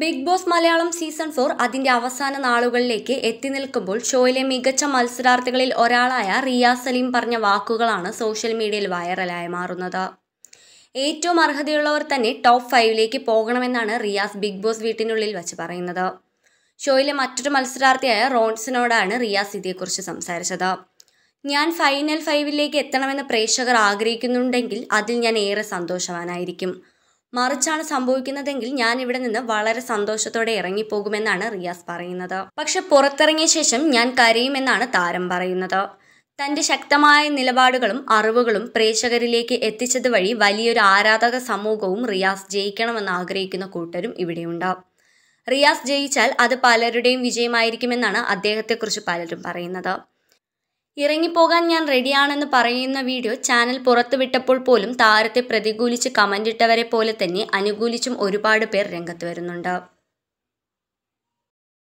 big Boss Malayalam season four അതിന്റെ അവസാന നാളുകളിലേക്ക് എത്തി നിൽക്കുമ്പോൾ ഷോയിലെ മികച്ച മത്സരാർത്ഥികളിൽ ഒരാളായ റിയാസ് സലീം പറഞ്ഞ വാക്കുകളാണ് സോഷ്യൽ മീഡിയയിൽ വൈറലായി മാറുന്നത് ഏറ്റവും അർഹതയുള്ളവർ തന്നെ ടോപ്പ് ഫൈവിലേക്ക് പോകണമെന്നാണ് റിയാസ് ബിഗ് ബോസ് വീട്ടിനുള്ളിൽ വെച്ച് പറയുന്നത് ഷോയിലെ മറ്റൊരു മത്സരാർത്ഥിയായ റോൺസിനോടാണ് റിയാസ് ഇതേക്കുറിച്ച് സംസാരിച്ചത് ഞാൻ ഫൈനൽ ഫൈവിലേക്ക് എത്തണമെന്ന് പ്രേക്ഷകർ ആഗ്രഹിക്കുന്നുണ്ടെങ്കിൽ അതിൽ ഞാൻ ഏറെ സന്തോഷവാനായിരിക്കും മറിച്ചാണ് സംഭവിക്കുന്നതെങ്കിൽ ഞാൻ ഇവിടെ നിന്ന് വളരെ സന്തോഷത്തോടെ ഇറങ്ങിപ്പോകുമെന്നാണ് റിയാസ് പറയുന്നത് പക്ഷെ പുറത്തിറങ്ങിയ ശേഷം ഞാൻ കരയുമെന്നാണ് താരം പറയുന്നത് തന്റെ ശക്തമായ നിലപാടുകളും അറിവുകളും പ്രേക്ഷകരിലേക്ക് എത്തിച്ചത് വഴി വലിയൊരു ആരാധക സമൂഹവും റിയാസ് ജയിക്കണമെന്ന് ആഗ്രഹിക്കുന്ന കൂട്ടരും ഇവിടെയുണ്ട് റിയാസ് ജയിച്ചാൽ അത് പലരുടെയും വിജയമായിരിക്കുമെന്നാണ് അദ്ദേഹത്തെക്കുറിച്ച് പലരും പറയുന്നത് ഇറങ്ങിപ്പോകാൻ ഞാൻ റെഡിയാണെന്ന് പറയുന്ന വീഡിയോ ചാനൽ പുറത്തുവിട്ടപ്പോൾ പോലും താരത്തെ പ്രതികൂലിച്ച് കമന്റിട്ടവരെ പോലെ തന്നെ അനുകൂലിച്ചും ഒരുപാട് പേർ രംഗത്ത് വരുന്നുണ്ട്